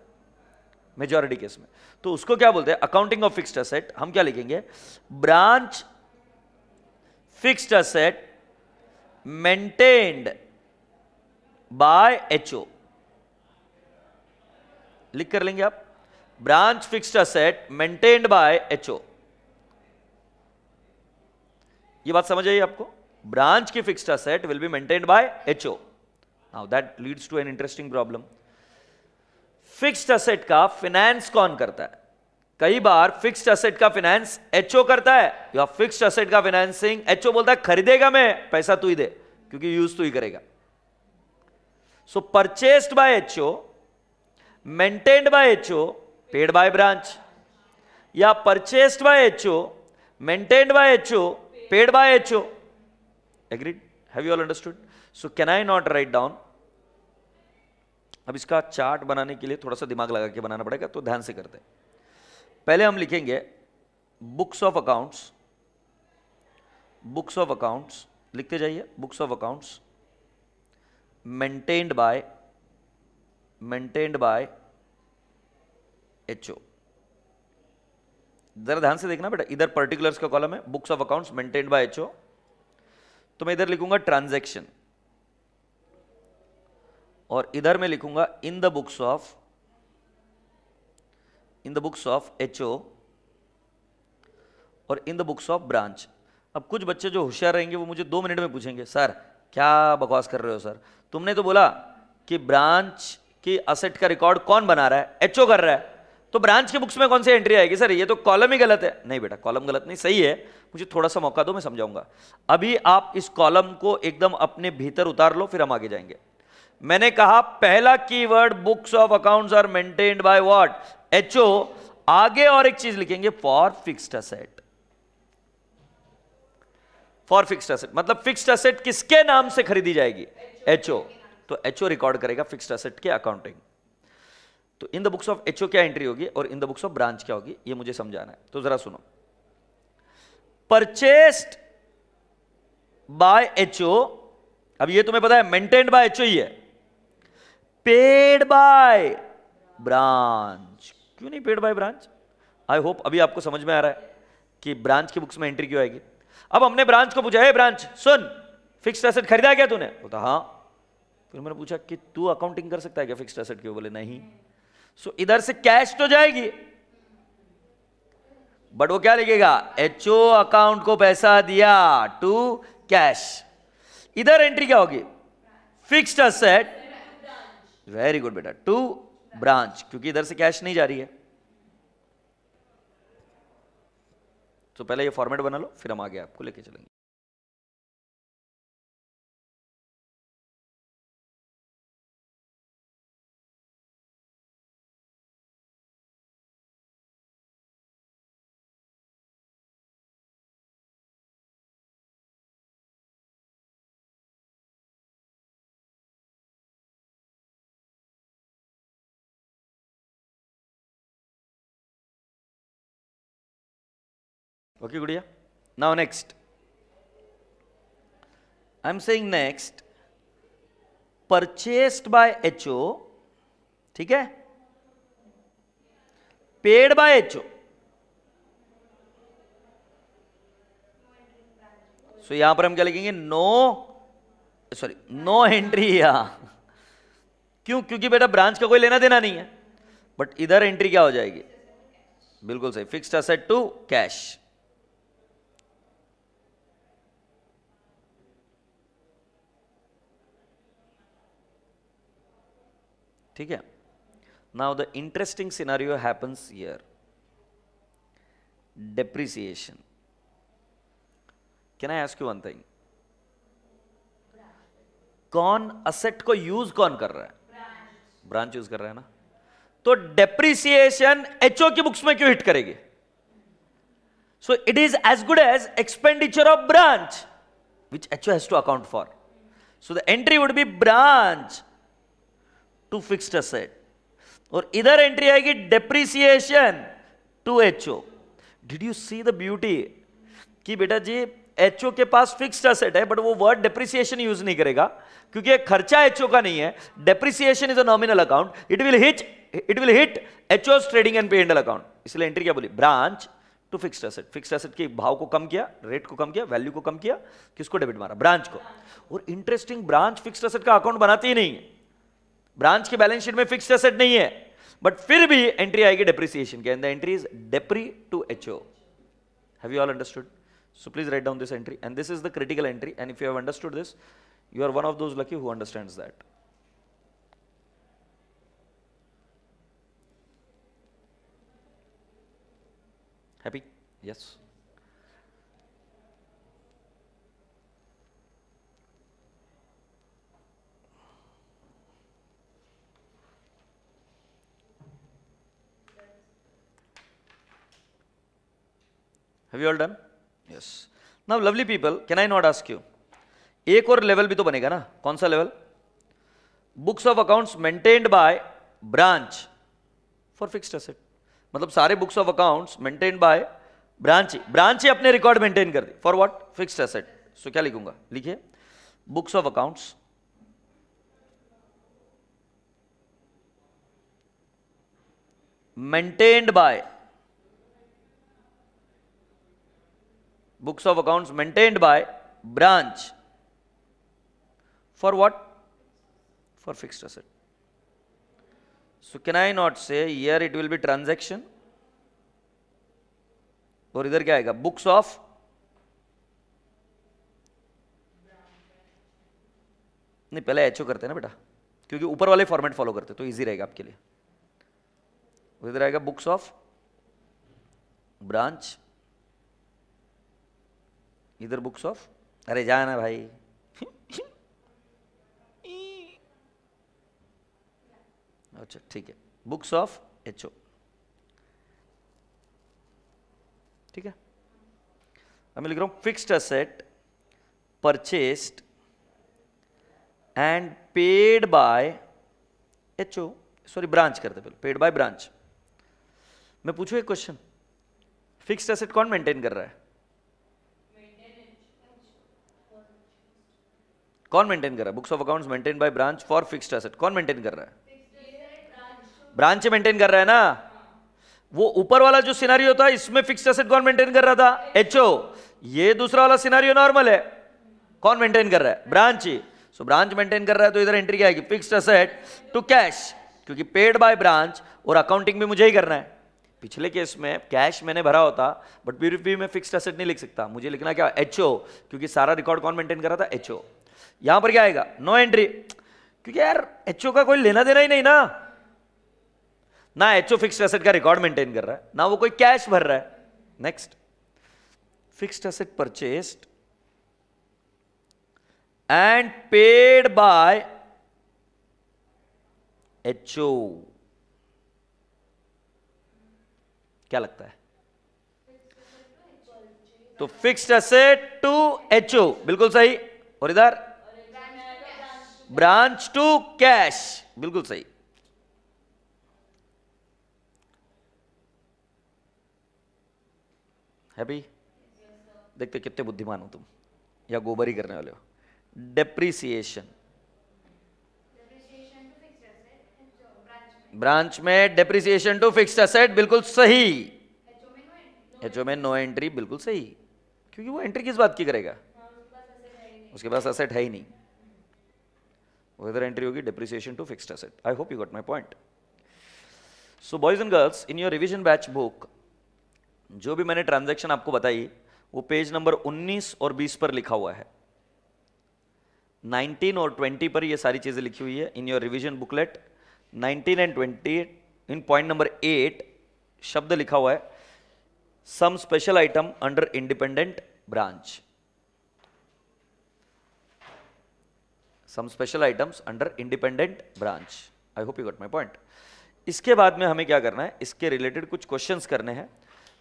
मेजोरिटी केस में तो उसको क्या बोलते हैं अकाउंटिंग ऑफ फिक्स्ड असेट हम क्या लिखेंगे branch fixed asset maintained by H लिख कर लेंगे आप branch fixed asset maintained by HO ये बात समझ आई आपको ब्रांच की fixed asset will be maintain by HO now that leads to an interesting problem fixed asset का फिनेंस कौन करता है कई बार फिक्स्ड असेट का फिनेंस एचओ करता है या फिक्स्ड असेट का फिनेंसिंग एचओ बोलता है खरीदेगा मैं पैसा तू ही दे क्योंकि यूज तू ही करेगा so purchased by HO maintained by HO paid by branch या purchased by HO maintained by HO paid by HO. Agreed? Have you all understood? So can I not write down? अब इसका chart बनाने के लिए थोड़ा सा दिमाग लगा के बनाना पड़ेगा तो ध्यान से करते हैं पहले हम लिखेंगे books of accounts books of accounts लिखते जाइए books of accounts maintained by maintained by HO जरा ध्यान से देखना बेटा इधर पर्टिकुलर्स का कॉलम है books of accounts maintained by HO तो मैं इधर लिखूंगा ट्रांजैक्शन और इधर मैं लिखूंगा in the books of in the books of HO और in the books of branch अब कुछ बच्चे जो होशियार रहेंगे वो मुझे दो मिनट में पूछेंगे सर क्या बकवास कर रहे हो सर तुमने तो बोला कि ब्रांच की असेट का रिकॉर्ड कौन बना रहा है एचओ कर रहा है तो ब्रांच के बुक्स में कौन सी एंट्री आएगी सर ये तो कॉलम ही गलत है नहीं बेटा कॉलम गलत नहीं सही है मुझे थोड़ा सा मौका दो मैं समझाऊंगा अभी आप इस कॉलम को एकदम अपने भीतर उतार लो फिर हम आगे जाएंगे मैंने कहा पहला keyword books of accounts are maintained by what HO आगे और एक चीज लिखेंगे for fixed asset for fixed asset मतलब फिक्स्ड असेट किसके नाम से खरीदी जाएगी एचओ तो एचओ रिकॉर्ड करेगा फिक्स्ड असेट के अकाउंटिंग तो in the books of HO क्या एंट्री होगी और in the books of branch क्या होगी ये मुझे समझाना है तो जरा सुनो परचेस्ड बाय एचओ अब ये तुम्हें पता है मेंटेन्ड बाय एचओ ही है पेड बाय ब्रांच क्यों नहीं paid by branch I hope अभी आपको समझ में आ रहा है कि ब्रांच की बुक्स में एंट्री क्यों आएगी अब हमने ब्रांच को पूछा है ब्रांच सुन फिक्स एसेट खरीदा क्या तूने बोलता हाँ फिर मैंने पूछा कि तू अकाउंटिंग कर सकता है क्या फिक्स एसेट के बोले नहीं सो इधर से कैश तो जाएगी बट वो क्या लिखेगा एचओ अकाउंट को पैसा दिया टू कैश इधर एंट्री क्या होगी फिक्स्ड असेट वेरी गुड बेटा टू ब्रांच क्योंकि इधर से कैश नहीं जा रही है तो पहले ये फॉर्मेट बना लो फिर हम आगे आपको लेके चलेंगे now next I am I'm saying next. Purchased by HO. ठीक है पेड बाय एच सो यहां पर हम क्या लिखेंगे नो सॉरी नो एंट्री या क्यों क्योंकि बेटा ब्रांच का कोई लेना देना नहीं है बट इधर एंट्री क्या हो जाएगी बिल्कुल सही फिक्स्ड असेट टू कैश ठीक है now the interesting scenario happens here depreciation can I ask you one thing कौन असेट को यूज कौन कर रहा है ब्रांच यूज कर रहा है ना तो डेप्रिसिएशन एचओ की बुक्स में क्यों हिट करेगी so it is as good as expenditure of branch which HO has to account for so the entry would be branch to fixed asset और इधर एंट्री आएगी depreciation to H O did you see the beauty कि बेटा जी H के पास fixed asset है but वो वर्ड डेप्रिसिएशन यूज नहीं करेगा क्योंकि खर्चा एच का नहीं है depreciation is a nominal account it will hit it will hit H trading and P and L account इसलिए एंट्री क्या बोली branch to fixed asset fixed asset के भाव को कम किया रेट को कम किया वैल्यू को कम किया किसको डेबिट मारा ब्रांच को और इंटरेस्टिंग ब्रांच फिक्स्ड एसेट का अकाउंट बनाती ही नहीं है ब्रांच के बैलेंस शीट में फिक्स्ड एसेट नहीं है बट फिर भी एंट्री आएगी डेप्रिसिएशन के and the entry is depreciation to H O have you all understood so please write down this entry and this is the critical entry and if you have understood this you are one of those lucky who understands that happy yes Have you all done? Yes. Now, lovely people, can I not ask you? एक और level भी तो बनेगा ना कौन सा level books of accounts maintained by branch for fixed asset मतलब सारे books of accounts maintained by branch branch ही अपने रिकॉर्ड मेंटेन कर दी for what fixed asset so क्या लिखूंगा लिखिए books of accounts maintained by books of accounts maintained by branch for what for fixed asset so can i not say here it will be transaction और इधर क्या आएगा books of नहीं पहले HO करते हैं ना बेटा क्योंकि ऊपर वाले फॉर्मेट फॉलो करते तो इजी रहेगा आपके लिए उधर आएगा बुक्स ऑफ branch इधर बुक्स ऑफ अरे जाना भाई अच्छा ठीक है बुक्स ऑफ एच ओ ठीक है अब मैं लिख रहा हूं fixed asset purchased and paid by H O sorry branch करते पहले पेड बाय ब्रांच मैं पूछू एक क्वेश्चन फिक्स्ड एसेट कौन मेंटेन कर रहा है कौन मेंटेन कर रहा है books of accounts maintain by branch for fixed asset कौन मेंटेन कर रहा है ब्रांच मेंटेन कर रहा है ना वो ऊपर वाला जो सिनारियो था इसमें फिक्स्ड एसेट कौन मेंटेन कर रहा था एचओ ये दूसरा वाला सिनारियो नॉर्मल है कौन मेंटेन कर रहा है ब्रांच ही सो ब्रांच मेंटेन कर रहा है तो इधर एंट्री क्या आएगी फिक्स्ड एसेट टू कैश क्योंकि पेड बाय ब्रांच और अकाउंटिंग भी मुझे ही करना है पिछले केस में कैश मैंने भरा होता बट भी मैं फिक्स्ड एसेट नहीं लिख सकता मुझे लिखना क्या एचओ क्योंकि सारा रिकॉर्ड कौन मेंटेन कर रहा था एचओ यहां पर क्या आएगा नो एंट्री क्योंकि यार एचओ का कोई लेना देना ही नहीं ना ना एच ओ फिक्स्ड एसेट का रिकॉर्ड मेंटेन कर रहा है ना वो कोई कैश भर रहा है next fixed asset purchased and paid by HO क्या लगता है तो फिक्स्ड एसेट टू एचओ बिल्कुल सही और इधर ब्रांच टू कैश बिल्कुल सही है भाई देखते कितने बुद्धिमान हो तुम या गोबर ही करने वाले हो डेप्रिसिएशन ब्रांच में डेप्रिसिएशन टू फिक्स्ड असेट बिल्कुल सही एच में नो एंट्री बिल्कुल सही क्योंकि वो एंट्री किस बात की करेगा हाँ, उसके पास असेट है ही नहीं वेदर एंट्री होगी depreciation to fixed asset I hope you got my point so boys and girls in your revision batch book जो भी मैंने ट्रांजेक्शन आपको बताई वो पेज नंबर 19 और 20 पर लिखा हुआ है 19 और 20 पर ये सारी चीज़ें लिखी हुई है in your revision booklet 19 and 20 in point number 8 शब्द लिखा हुआ है some special item under independent branch some special items under independent branch i hope you got my point इसके बाद में हमें क्या करना है इसके रिलेटेड कुछ क्वेश्चंस करने हैं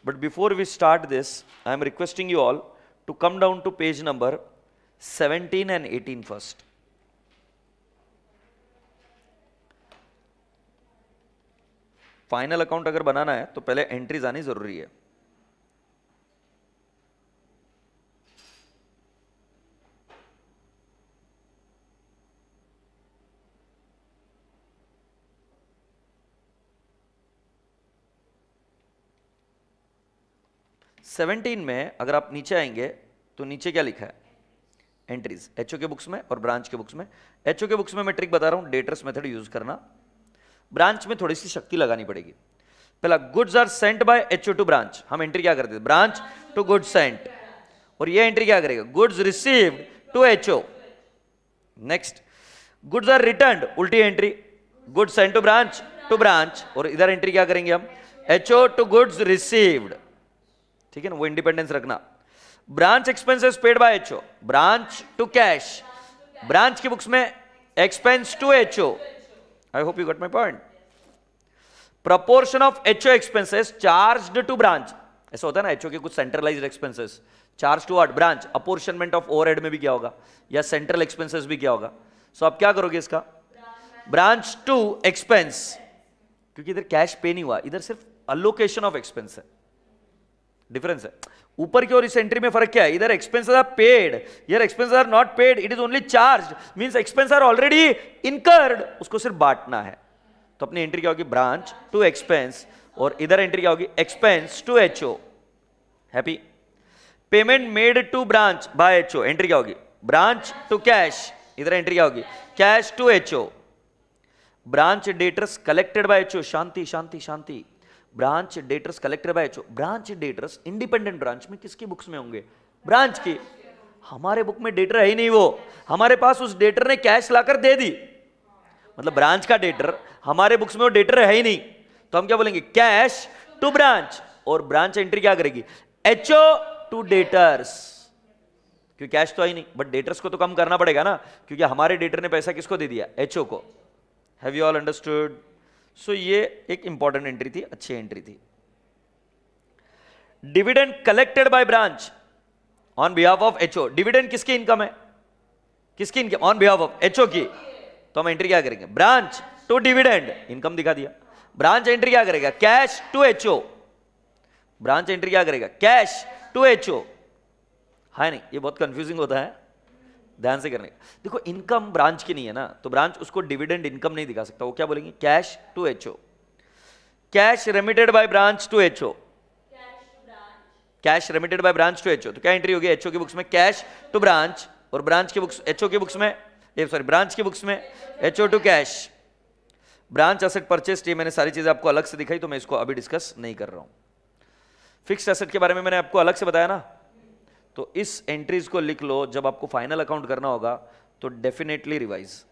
but before we start this I am requesting you all to come down to page number 17 and 18 first final account अगर बनाना है तो पहले एंट्रीज आनी जरूरी है सेवनटीन में अगर आप नीचे आएंगे तो नीचे क्या लिखा है एंट्रीज एच के बुक्स में और ब्रांच के बुक्स में एच के बुक्स में मैं ट्रिक बता रहा हूँ डेटर्स मेथड यूज करना ब्रांच में थोड़ी सी शक्ति लगानी पड़ेगी पहला goods are sent by H to branch हम एंट्री क्या करते ब्रांच टू गुड सेंट और ये एंट्री क्या करेगा goods received to H next goods are return उल्टी entry goods sent to branch to branch और इधर एंट्री क्या करेंगे हम एच टू गुड्स रिसीव्ड ठीक है ना वो इंडिपेंडेंस रखना branch expenses paid by HO branch to cash branch की बुक्स में expense to HO I hope you got my point proportion of HO expenses charge to branch ऐसा होता है ना एचओ के कुछ centralize expenses charge to art branch apportionment of overhead में भी क्या होगा या सेंट्रल एक्सपेंसेस भी क्या होगा सो so, आप क्या करोगे इसका ब्रांच टू एक्सपेंस क्योंकि इधर कैश पे नहीं हुआ इधर सिर्फ अलोकेशन ऑफ एक्सपेंस है डिफरेंस है ऊपर की ओर इस एंट्री में फर्क क्या है इधर एक्सपेंस आर पेड इधर expense are not paid it is only charge means expense are already incurred उसको सिर्फ बांटना है तो अपनी एंट्री क्या होगी ब्रांच टू एक्सपेंस और इधर एंट्री क्या होगी expense to H O happy payment made to branch by H O entry क्या होगी ब्रांच टू कैश इधर एंट्री क्या होगी cash to H O branch debtors collected by H O शांति शांति शांति branch debtors collector by H branch debtors independent branch में किसकी बुक्स में होंगे ब्रांच की हमारे बुक में डेटर है ही नहीं वो हमारे पास उस डेटर ने कैश लाकर दे दी मतलब ब्रांच का डेटर हमारे बुक्स में वो डेटर है ही नहीं तो हम क्या बोलेंगे कैश टू ब्रांच और ब्रांच एंट्री क्या करेगी एचओ टू डेटर्स क्योंकि कैश तो आई नहीं बट डेटर्स को तो कम करना पड़ेगा ना क्योंकि हमारे डेटर ने पैसा किसको दे दिया एचओ को have you all understood so so, ये एक इंपॉर्टेंट एंट्री थी अच्छी एंट्री थी dividend collected by branch on behalf of HO dividend किसकी इनकम है किसकी income on behalf of HO की तो हम एंट्री क्या करेंगे ब्रांच टू डिविडेंड इनकम दिखा दिया ब्रांच एंट्री क्या करेगा cash to HO branch entry क्या करेगा कैश टू एचओ है नहीं ये बहुत कंफ्यूजिंग होता है ध्यान से करने का देखो इनकम ब्रांच की नहीं है ना तो ब्रांच उसको डिविडेंड इनकम नहीं दिखा सकता वो क्या बोलेंगे cash to H cash remitted by branch to H cash remitted by branch to HO तो क्या एंट्री होगी एचओ की बुक्स में कैश टू ब्रांच और ब्रांच की बुक्स एचओ की बुक्स में सॉरी ब्रांच की बुक्स में HO to cash branch asset purchase ये मैंने सारी चीजें आपको अलग से दिखाई तो मैं इसको अभी डिस्कस नहीं कर रहा हूं फिक्स्ड एसेट के बारे में मैंने आपको अलग से बताया ना तो इस एंट्रीज को लिख लो जब आपको फाइनल अकाउंट करना होगा तो डेफिनेटली रिवाइज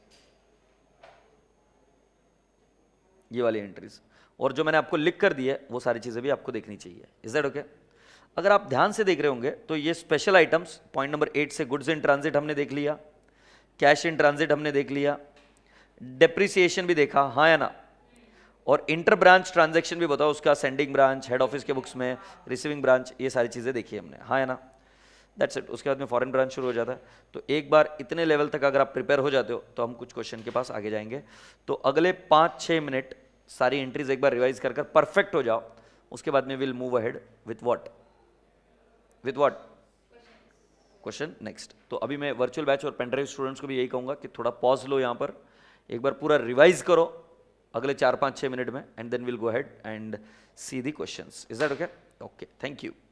ये वाली एंट्रीज और जो मैंने आपको लिख कर दी है वो सारी चीज़ें भी आपको देखनी चाहिए इज दैट ओके अगर आप ध्यान से देख रहे होंगे तो ये special items point number eight से गुड्स इन ट्रांजिट हमने देख लिया कैश इन ट्रांजिट हमने देख लिया डेप्रिसिएशन भी देखा हाँ या ना और इंटर ब्रांच ट्रांजेक्शन भी बताओ उसका सेंडिंग ब्रांच हेड ऑफिस के बुक्स में रिसीविंग ब्रांच ये सारी चीज़ें देखी हमने हाँ या ना दैट्स इट उसके बाद में फॉरेन ब्रांच शुरू हो जाता है तो एक बार इतने लेवल तक अगर आप प्रिपेयर हो जाते हो तो हम कुछ क्वेश्चन के पास आगे जाएंगे तो अगले पाँच छः मिनट सारी एंट्रीज एक बार रिवाइज कर कर परफेक्ट हो जाओ उसके बाद में will move ahead with what with what question next तो अभी मैं वर्चुअल बैच और पेंड्राइव स्टूडेंट्स को भी यही कहूँगा कि थोड़ा पॉज लो यहाँ पर एक बार पूरा रिवाइज करो अगले चार पाँच छः मिनट में and then will go ahead and see the question is that okay okay thank you